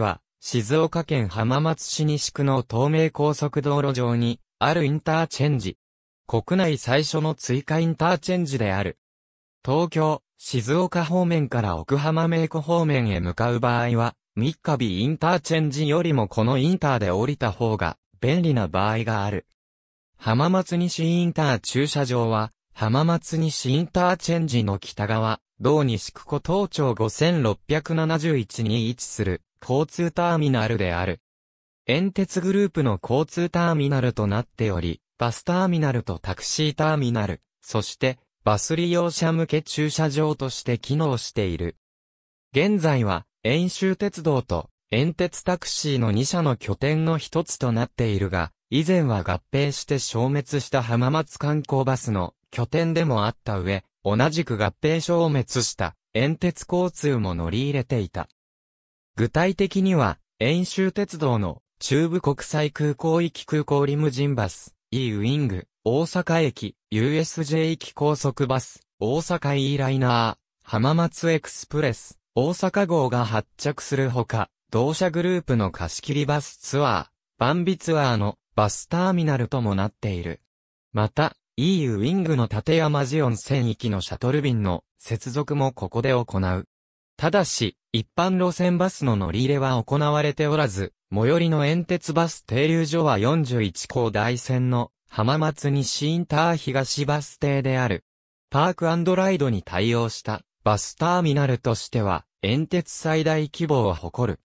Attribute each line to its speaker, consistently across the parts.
Speaker 1: は、静岡県浜松市西区の東名高速道路上に、あるインターチェンジ。国内最初の追加インターチェンジである。東京、静岡方面から奥浜名湖方面へ向かう場合は、三日日インターチェンジよりもこのインターで降りた方が便利な場合がある。浜松西インター駐車場は、浜松西インターチェンジの北側、道西区湖東町5671に位置する交通ターミナルである。遠鉄グループの交通ターミナルとなっており、バスターミナルとタクシーターミナル、そしてバス利用者向け駐車場として機能している。現在は、遠州鉄道と遠鉄タクシーの2社の拠点の一つとなっているが、以前は合併して消滅した浜松観光バスの拠点でもあった上、同じく合併消滅した遠鉄交通も乗り入れていた。具体的には、遠州鉄道の中部国際空港行き空港リムジンバス、E ウィング、大阪駅、USJ 行き高速バス、大阪 E ライナー、浜松エクスプレス、大阪号が発着するほか、同社グループの貸し切りバスツアー、バンビツアーのバスターミナルともなっている。また、EU ウィングの立山寺温泉行きのシャトル便の接続もここで行う。ただし、一般路線バスの乗り入れは行われておらず、最寄りの遠鉄バス停留所は41高台線の浜松西インター東バス停である。パークライドに対応したバスターミナルとしては、遠鉄最大規模を誇る。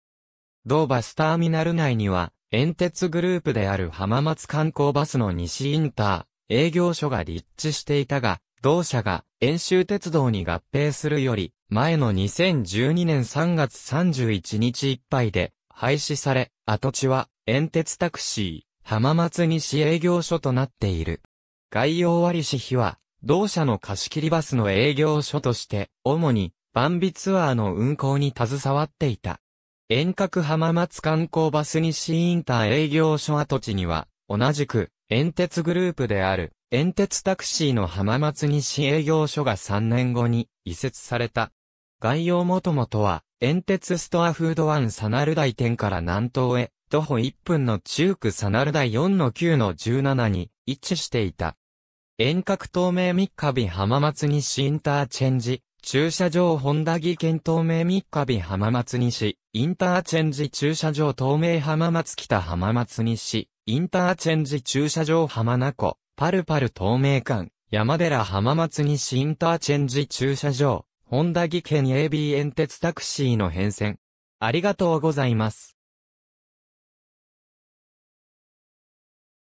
Speaker 1: 同バスターミナル内には、遠鉄グループである浜松観光バスの西インター、営業所が立地していたが、同社が遠州鉄道に合併するより、前の2012年3月31日いっぱいで廃止され、跡地は遠鉄タクシー、浜松西営業所となっている。概要割し費は、同社の貸し切りバスの営業所として、主に、万ビツアーの運行に携わっていた。遠隔浜松観光バス西インター営業所跡地には、同じく、遠鉄グループである、遠鉄タクシーの浜松西営業所が3年後に移設された。概要もともとは、煙鉄ストアフードワンサナルイ店から南東へ、徒歩1分の中区サナルイ4の9の17に位置していた。遠隔透明三日日浜松西インターチェンジ、駐車場本田木県透明三日日浜松西、インターチェンジ駐車場透明浜松北浜松西、インターチェンジ駐車場浜名湖、パルパル透明館、山寺浜松西インターチェンジ駐車場、本田技研 AB 煙鉄タクシーの変遷。ありがとうございます。